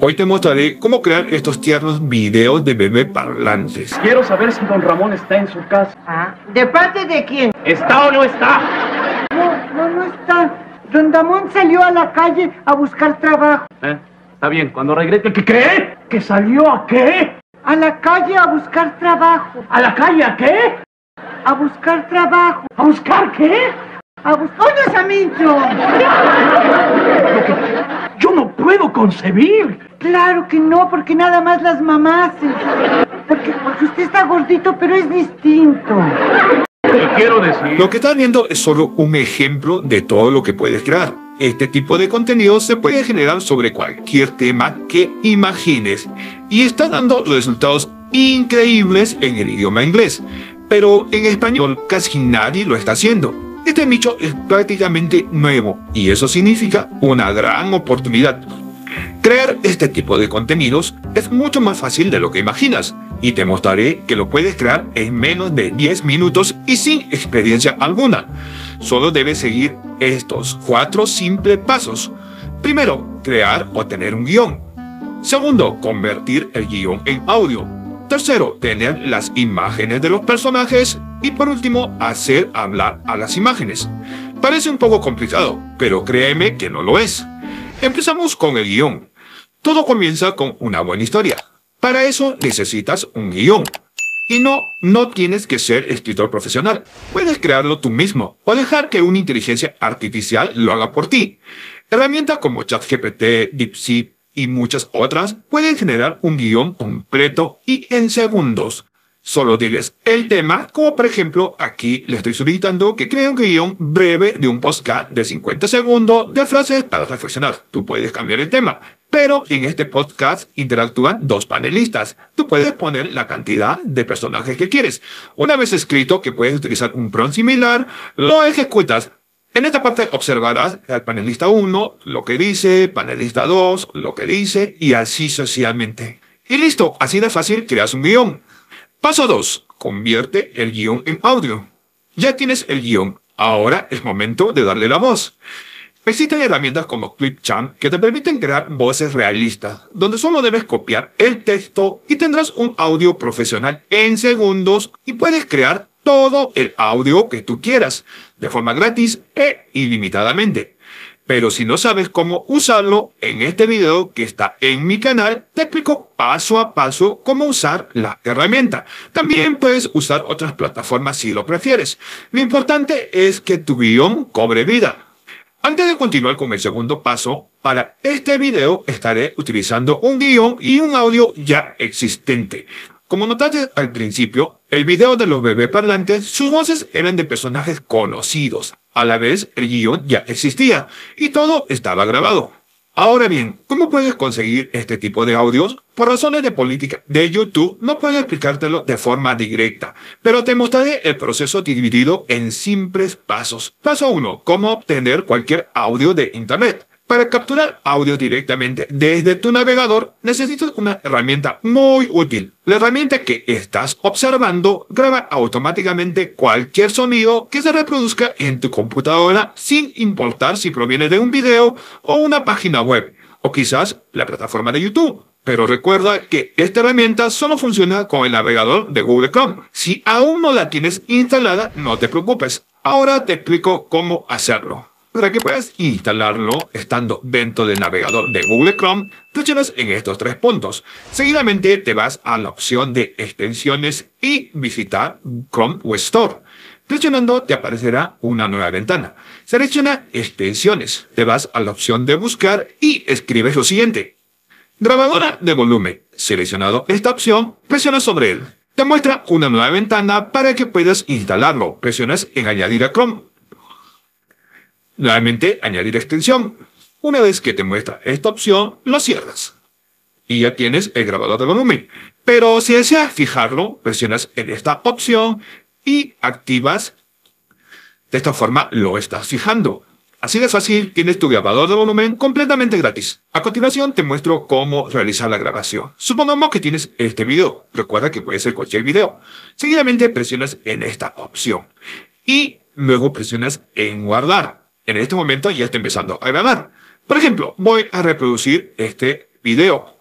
Hoy te mostraré cómo crear estos tiernos videos de bebé parlantes. Quiero saber si don Ramón está en su casa. Ah, ¿de parte de quién? ¿Está o no está? No, no, no está. Don Ramón salió a la calle a buscar trabajo. ¿Eh? Está bien, cuando regrese, ¿qué cree? ¿Que salió a qué? A la calle a buscar trabajo. ¿A la calle a qué? A buscar trabajo. ¿A buscar qué? A buscar... ¡Oye, Samincho! Yo no puedo concebir. Claro que no, porque nada más las mamás. Porque, usted está gordito, pero es distinto. Lo, quiero lo que estás viendo es solo un ejemplo de todo lo que puedes crear. Este tipo de contenido se puede generar sobre cualquier tema que imagines y está dando resultados increíbles en el idioma inglés, pero en español casi nadie lo está haciendo. Este nicho es prácticamente nuevo y eso significa una gran oportunidad. Crear este tipo de contenidos es mucho más fácil de lo que imaginas y te mostraré que lo puedes crear en menos de 10 minutos y sin experiencia alguna. Solo debes seguir estos cuatro simples pasos. Primero, crear o tener un guión. Segundo, convertir el guión en audio. Tercero, tener las imágenes de los personajes. Y por último, hacer hablar a las imágenes. Parece un poco complicado, pero créeme que no lo es. Empezamos con el guión. Todo comienza con una buena historia. Para eso necesitas un guión. Y no, no tienes que ser escritor profesional. Puedes crearlo tú mismo o dejar que una inteligencia artificial lo haga por ti. Herramientas como ChatGPT, DeepSeek, y muchas otras pueden generar un guión completo y en segundos. Solo diles el tema, como por ejemplo aquí le estoy solicitando que cree un guión breve de un podcast de 50 segundos de frases para reflexionar. Tú puedes cambiar el tema, pero en este podcast interactúan dos panelistas. Tú puedes poner la cantidad de personajes que quieres. Una vez escrito que puedes utilizar un prompt similar, lo ejecutas en esta parte observarás al panelista 1 lo que dice, panelista 2 lo que dice y así socialmente. Y listo, así de fácil creas un guión. Paso 2. Convierte el guión en audio. Ya tienes el guión, ahora es momento de darle la voz. Existen herramientas como ClipChamp que te permiten crear voces realistas, donde solo debes copiar el texto y tendrás un audio profesional en segundos y puedes crear todo el audio que tú quieras, de forma gratis e ilimitadamente. Pero si no sabes cómo usarlo, en este video que está en mi canal te explico paso a paso cómo usar la herramienta. También puedes usar otras plataformas si lo prefieres. Lo importante es que tu guión cobre vida. Antes de continuar con el segundo paso, para este video estaré utilizando un guión y un audio ya existente. Como notaste al principio, el video de los bebés parlantes, sus voces eran de personajes conocidos. A la vez, el guión ya existía y todo estaba grabado. Ahora bien, ¿cómo puedes conseguir este tipo de audios? Por razones de política de YouTube no puedo explicártelo de forma directa, pero te mostraré el proceso dividido en simples pasos. Paso 1. Cómo obtener cualquier audio de Internet. Para capturar audio directamente desde tu navegador necesitas una herramienta muy útil. La herramienta que estás observando graba automáticamente cualquier sonido que se reproduzca en tu computadora sin importar si proviene de un video o una página web o quizás la plataforma de YouTube. Pero recuerda que esta herramienta solo funciona con el navegador de Google Chrome. Si aún no la tienes instalada, no te preocupes. Ahora te explico cómo hacerlo para que puedas instalarlo estando dentro del navegador de Google Chrome, presionas en estos tres puntos. Seguidamente te vas a la opción de extensiones y visitar Chrome Web Store. Presionando te aparecerá una nueva ventana. Selecciona extensiones, te vas a la opción de buscar y escribes lo siguiente. Grabadora de volumen. Seleccionado esta opción, presiona sobre él. Te muestra una nueva ventana para que puedas instalarlo. Presionas en añadir a Chrome. Nuevamente, añadir extensión. Una vez que te muestra esta opción, lo cierras. Y ya tienes el grabador de volumen. Pero si deseas fijarlo, presionas en esta opción y activas. De esta forma lo estás fijando. Así de fácil, tienes tu grabador de volumen completamente gratis. A continuación te muestro cómo realizar la grabación. Supongamos que tienes este video. Recuerda que puede ser cualquier video. Seguidamente presionas en esta opción. Y luego presionas en guardar en este momento ya está empezando a grabar. Por ejemplo, voy a reproducir este video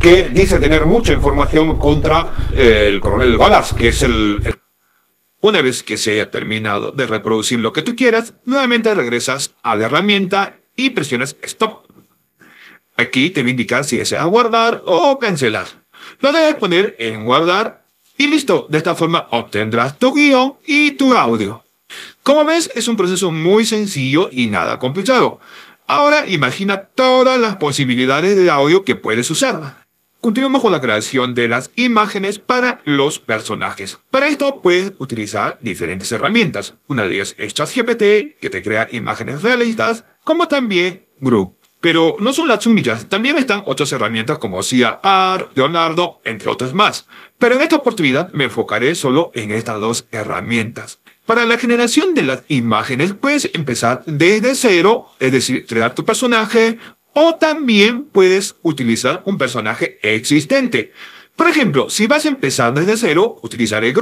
que dice tener mucha información contra eh, el coronel Balas, que es el, Una vez que se haya terminado de reproducir lo que tú quieras, nuevamente regresas a la herramienta y presionas Stop. Aquí te va a indicar si deseas guardar o cancelar. Lo debes poner en guardar y listo. De esta forma obtendrás tu guión y tu audio. Como ves, es un proceso muy sencillo y nada complicado. Ahora imagina todas las posibilidades de audio que puedes usar. Continuamos con la creación de las imágenes para los personajes. Para esto puedes utilizar diferentes herramientas. Una de ellas es ChatGPT, que te crea imágenes realistas, como también Group. Pero no son las únicas, también están otras herramientas como CIA Art, Leonardo, entre otras más. Pero en esta oportunidad me enfocaré solo en estas dos herramientas. Para la generación de las imágenes puedes empezar desde cero, es decir, crear tu personaje o también puedes utilizar un personaje existente. Por ejemplo, si vas empezando desde cero, utilizar el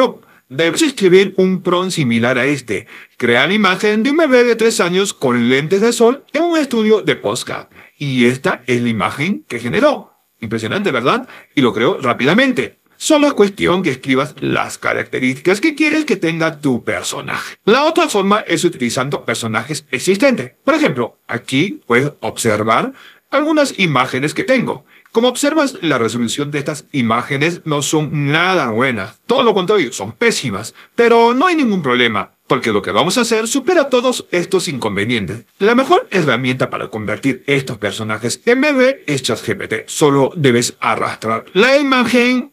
Debes escribir un prompt similar a este. Crear la imagen de un bebé de 3 años con lentes de sol en un estudio de postcard. Y esta es la imagen que generó. Impresionante, ¿verdad? Y lo creo rápidamente. Solo es cuestión que escribas las características que quieres que tenga tu personaje. La otra forma es utilizando personajes existentes. Por ejemplo, aquí puedes observar algunas imágenes que tengo. Como observas, la resolución de estas imágenes no son nada buenas. Todo lo contrario, son pésimas. Pero no hay ningún problema, porque lo que vamos a hacer supera todos estos inconvenientes. La mejor herramienta para convertir estos personajes en bebé es ChatGPT. Solo debes arrastrar la imagen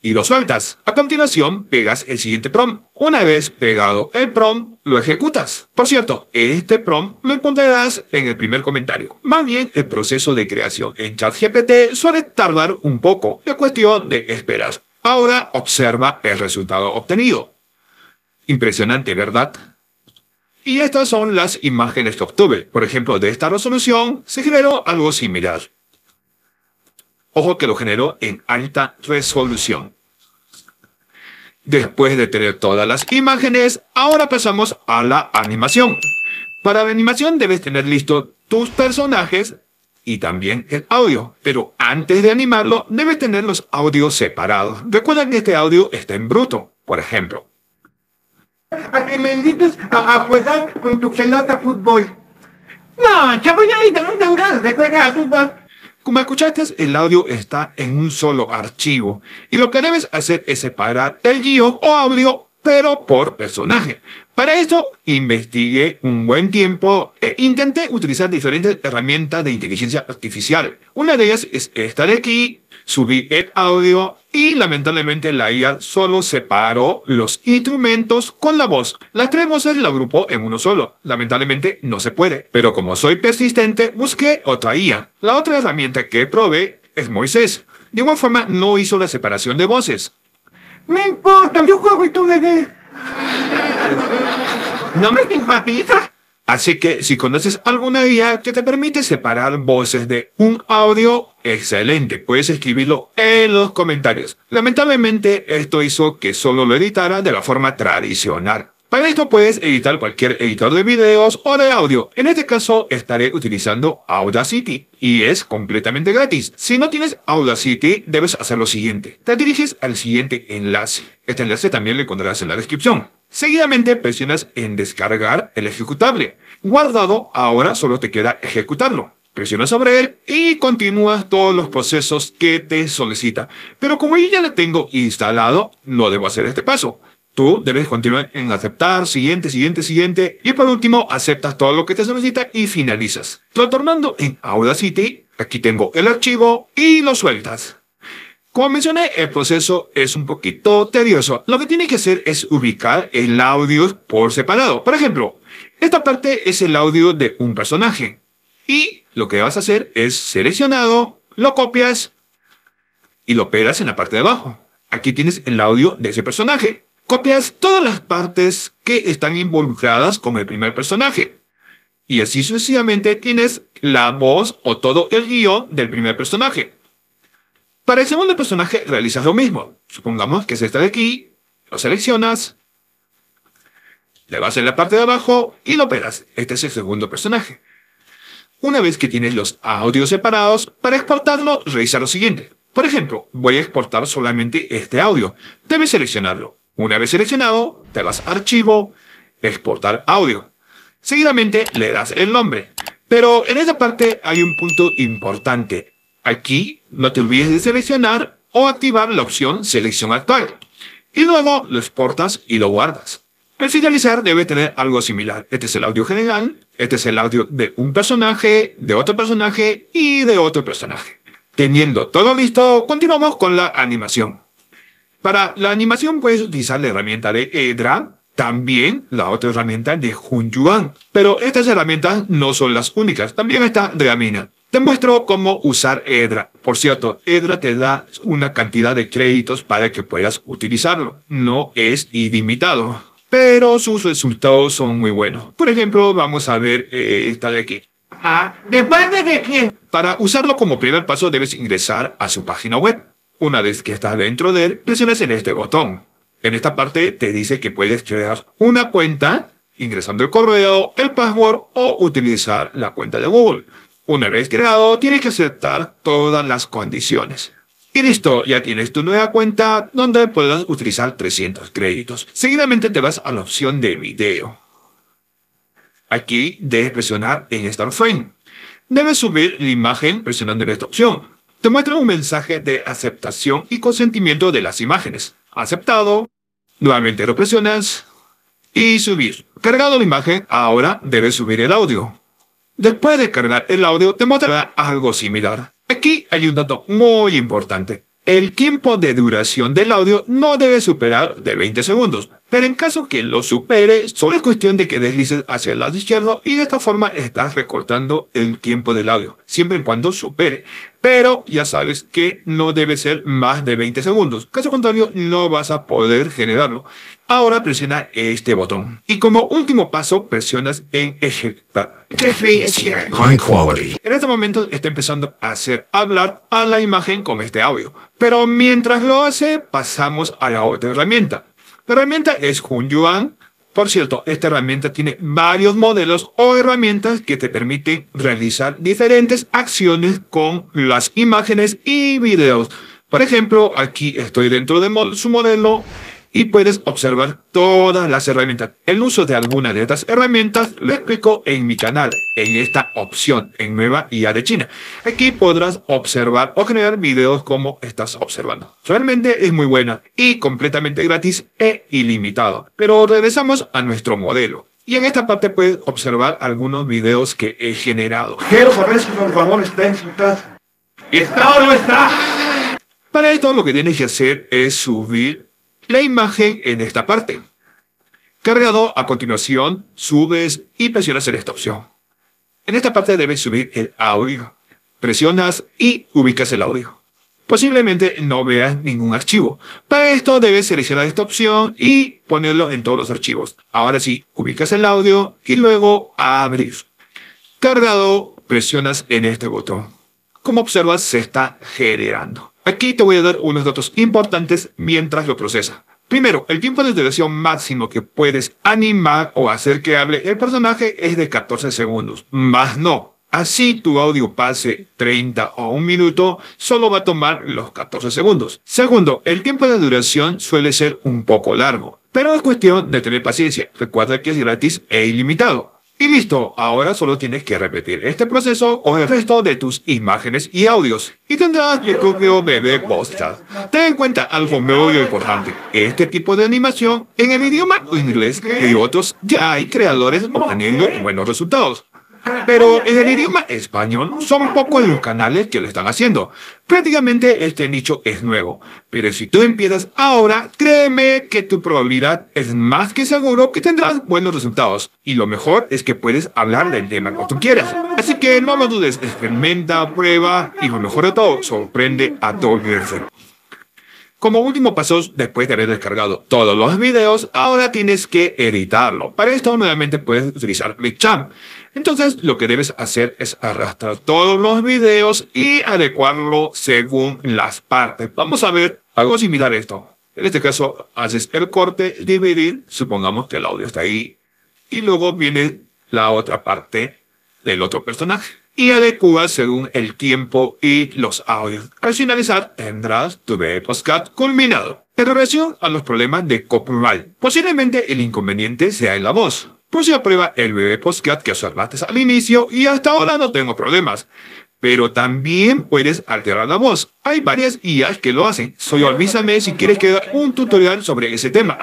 y lo sueltas. A continuación, pegas el siguiente prom. Una vez pegado el prom, lo ejecutas. Por cierto, este prom lo encontrarás en el primer comentario. Más bien, el proceso de creación en ChatGPT suele tardar un poco. Es cuestión de esperas. Ahora observa el resultado obtenido. Impresionante, ¿verdad? Y estas son las imágenes que obtuve. Por ejemplo, de esta resolución se generó algo similar. Ojo que lo generó en alta resolución. Después de tener todas las imágenes, ahora pasamos a la animación. Para la animación debes tener listo tus personajes y también el audio. Pero antes de animarlo, debes tener los audios separados. Recuerda que este audio está en bruto, por ejemplo. A que me a, con tu pelota fútbol. No, ya no te de jugar a fútbol. Como escuchaste, el audio está en un solo archivo y lo que debes hacer es separar el guión o audio, pero por personaje, para esto, investigué un buen tiempo e intenté utilizar diferentes herramientas de inteligencia artificial. Una de ellas es esta de aquí, subí el audio y lamentablemente la IA solo separó los instrumentos con la voz. Las tres voces la agrupó en uno solo. Lamentablemente no se puede, pero como soy persistente, busqué otra IA. La otra herramienta que probé es Moisés. De igual forma, no hizo la separación de voces. Me importa, yo juego y tú me No me Así que si conoces alguna guía que te permite separar voces de un audio, excelente, puedes escribirlo en los comentarios. Lamentablemente esto hizo que solo lo editara de la forma tradicional. Para esto puedes editar cualquier editor de videos o de audio. En este caso estaré utilizando Audacity y es completamente gratis. Si no tienes Audacity, debes hacer lo siguiente. Te diriges al siguiente enlace. Este enlace también lo encontrarás en la descripción. Seguidamente presionas en descargar el ejecutable. Guardado, ahora solo te queda ejecutarlo. Presionas sobre él y continúas todos los procesos que te solicita. Pero como yo ya lo tengo instalado, no debo hacer este paso. Tú debes continuar en aceptar, siguiente, siguiente, siguiente. Y por último, aceptas todo lo que te solicita y finalizas. Retornando en Audacity, aquí tengo el archivo y lo sueltas. Como mencioné, el proceso es un poquito tedioso. Lo que tienes que hacer es ubicar el audio por separado. Por ejemplo, esta parte es el audio de un personaje. Y lo que vas a hacer es seleccionado, lo copias y lo pegas en la parte de abajo. Aquí tienes el audio de ese personaje. Copias todas las partes que están involucradas con el primer personaje. Y así sucesivamente tienes la voz o todo el guión del primer personaje. Para el segundo personaje realizas lo mismo. Supongamos que es esta de aquí, lo seleccionas, le vas en la parte de abajo y lo operas. Este es el segundo personaje. Una vez que tienes los audios separados, para exportarlo, realiza lo siguiente. Por ejemplo, voy a exportar solamente este audio. Debes seleccionarlo. Una vez seleccionado, te vas Archivo, Exportar Audio. Seguidamente le das el nombre. Pero en esta parte hay un punto importante. Aquí no te olvides de seleccionar o activar la opción Selección actual. Y luego lo exportas y lo guardas. El finalizar debe tener algo similar. Este es el audio general, este es el audio de un personaje, de otro personaje y de otro personaje. Teniendo todo listo, continuamos con la animación. Para la animación puedes utilizar la herramienta de Edra, también la otra herramienta de Hunyuan. Pero estas herramientas no son las únicas, también está Dramina. Te muestro cómo usar Edra. Por cierto, Edra te da una cantidad de créditos para que puedas utilizarlo. No es ilimitado, pero sus resultados son muy buenos. Por ejemplo, vamos a ver eh, esta de aquí. Ah, ¿después de qué? Para usarlo como primer paso debes ingresar a su página web. Una vez que estás dentro de él, presionas en este botón. En esta parte te dice que puedes crear una cuenta ingresando el correo, el password o utilizar la cuenta de Google. Una vez creado, tienes que aceptar todas las condiciones. Y listo, ya tienes tu nueva cuenta donde puedes utilizar 300 créditos. Seguidamente te vas a la opción de video. Aquí debes presionar en Start Frame. Debes subir la imagen presionando en esta opción. Te muestra un mensaje de aceptación y consentimiento de las imágenes. Aceptado. Nuevamente lo presionas. Y subir. Cargado la imagen, ahora debes subir el audio. Después de cargar el audio te mostrará algo similar. Aquí hay un dato muy importante. El tiempo de duración del audio no debe superar de 20 segundos. Pero en caso que lo supere, solo es cuestión de que deslices hacia el lado izquierdo y de esta forma estás recortando el tiempo del audio, siempre y cuando supere. Pero ya sabes que no debe ser más de 20 segundos. Caso contrario, no vas a poder generarlo. Ahora presiona este botón. Y como último paso, presionas en ejecutar. High quality. En este momento está empezando a hacer hablar a la imagen con este audio. Pero mientras lo hace, pasamos a la otra herramienta. La herramienta es Hunyuan. Por cierto, esta herramienta tiene varios modelos o herramientas que te permiten realizar diferentes acciones con las imágenes y videos. Por ejemplo, aquí estoy dentro de su modelo y puedes observar todas las herramientas. El uso de algunas de estas herramientas lo explico en mi canal, en esta opción, en Nueva IA de China. Aquí podrás observar o generar videos como estás observando. Realmente es muy buena y completamente gratis e ilimitado. Pero regresamos a nuestro modelo. Y en esta parte puedes observar algunos videos que he generado. Quiero saber si por favor está en ¿Está está? Para esto lo que tienes que hacer es subir la imagen en esta parte. Cargado, a continuación, subes y presionas en esta opción. En esta parte debes subir el audio. Presionas y ubicas el audio. Posiblemente no veas ningún archivo. Para esto debes seleccionar esta opción y ponerlo en todos los archivos. Ahora sí, ubicas el audio y luego abrir, Cargado, presionas en este botón. Como observas, se está generando. Aquí te voy a dar unos datos importantes mientras lo procesa. Primero, el tiempo de duración máximo que puedes animar o hacer que hable el personaje es de 14 segundos, más no. Así tu audio pase 30 o un minuto, solo va a tomar los 14 segundos. Segundo, el tiempo de duración suele ser un poco largo, pero es cuestión de tener paciencia. Recuerda que es gratis e ilimitado. Y listo, ahora solo tienes que repetir este proceso con el resto de tus imágenes y audios y tendrás tu propio bebé postcard. Ten en cuenta algo muy importante. Este tipo de animación en el idioma inglés y otros ya hay creadores obteniendo buenos resultados. Pero en el idioma español son pocos los canales que lo están haciendo. Prácticamente este nicho es nuevo. Pero si tú empiezas ahora, créeme que tu probabilidad es más que seguro que tendrás buenos resultados. Y lo mejor es que puedes hablar del tema como tú quieras. Así que no lo dudes, experimenta, prueba y lo mejor de todo, sorprende a todo el universo. Como último paso, después de haber descargado todos los videos, ahora tienes que editarlo. Para esto nuevamente puedes utilizar BigChamp. Entonces, lo que debes hacer es arrastrar todos los videos y adecuarlo según las partes. Vamos a ver algo similar esto. En este caso, haces el corte, dividir, supongamos que el audio está ahí, y luego viene la otra parte del otro personaje y adecua según el tiempo y los audios. Al finalizar, tendrás tu postcat culminado. En relación a los problemas de copyright, posiblemente el inconveniente sea en la voz. Pues a prueba el bebé postcat que observaste al inicio y hasta ahora no tengo problemas. Pero también puedes alterar la voz. Hay varias IAs que lo hacen. soy avísame si quieres que haga un tutorial sobre ese tema.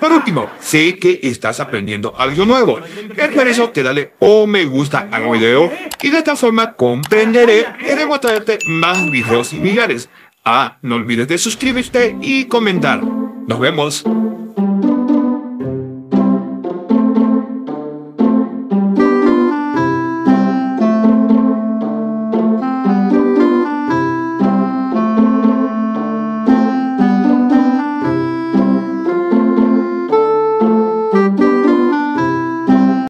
Por último, sé que estás aprendiendo algo nuevo. Es por eso que dale o oh me gusta al video y de esta forma comprenderé y traerte más videos similares. Ah, no olvides de suscribirte y comentar. Nos vemos.